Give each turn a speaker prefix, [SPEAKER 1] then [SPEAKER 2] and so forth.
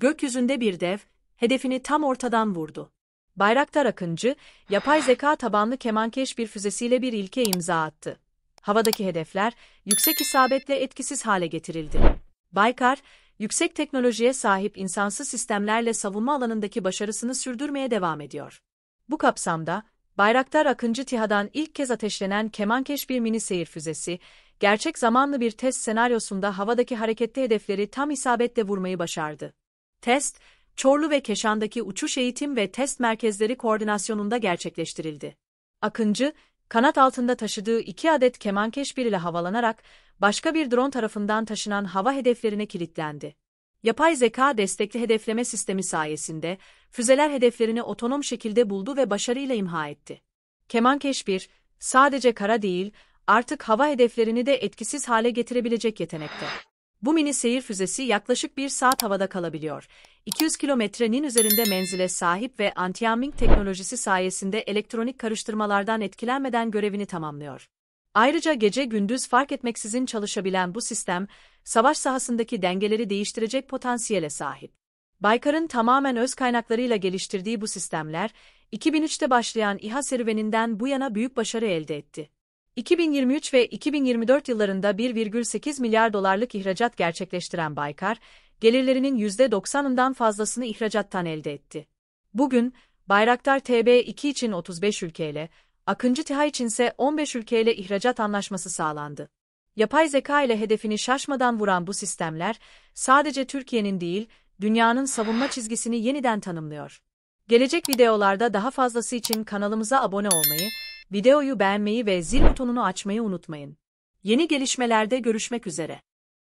[SPEAKER 1] Gökyüzünde bir dev, hedefini tam ortadan vurdu. Bayraktar Akıncı, yapay zeka tabanlı kemankeş bir füzesiyle bir ilke imza attı. Havadaki hedefler, yüksek isabetle etkisiz hale getirildi. Baykar, yüksek teknolojiye sahip insansız sistemlerle savunma alanındaki başarısını sürdürmeye devam ediyor. Bu kapsamda, Bayraktar Akıncı TİHA'dan ilk kez ateşlenen kemankeş bir mini seyir füzesi, gerçek zamanlı bir test senaryosunda havadaki hareketli hedefleri tam isabetle vurmayı başardı. Test, Çorlu ve Keşan'daki uçuş eğitim ve test merkezleri koordinasyonunda gerçekleştirildi. Akıncı, kanat altında taşıdığı iki adet kemankeş bir ile havalanarak, başka bir drone tarafından taşınan hava hedeflerine kilitlendi. Yapay zeka destekli hedefleme sistemi sayesinde, füzeler hedeflerini otonom şekilde buldu ve başarıyla imha etti. Kemankeş 1, sadece kara değil, artık hava hedeflerini de etkisiz hale getirebilecek yetenekte. Bu mini seyir füzesi yaklaşık bir saat havada kalabiliyor. 200 kilometrenin üzerinde menzile sahip ve anti-yamming teknolojisi sayesinde elektronik karıştırmalardan etkilenmeden görevini tamamlıyor. Ayrıca gece gündüz fark etmeksizin çalışabilen bu sistem, savaş sahasındaki dengeleri değiştirecek potansiyele sahip. Baykar'ın tamamen öz kaynaklarıyla geliştirdiği bu sistemler, 2003'te başlayan İHA serüveninden bu yana büyük başarı elde etti. 2023 ve 2024 yıllarında 1,8 milyar dolarlık ihracat gerçekleştiren Baykar, gelirlerinin %90'ından fazlasını ihracattan elde etti. Bugün, Bayraktar TB2 için 35 ülkeyle, Akıncı TİHA içinse 15 ülkeyle ihracat anlaşması sağlandı. Yapay zeka ile hedefini şaşmadan vuran bu sistemler, sadece Türkiye'nin değil, dünyanın savunma çizgisini yeniden tanımlıyor. Gelecek videolarda daha fazlası için kanalımıza abone olmayı, Videoyu beğenmeyi ve zil butonunu açmayı unutmayın. Yeni gelişmelerde görüşmek üzere.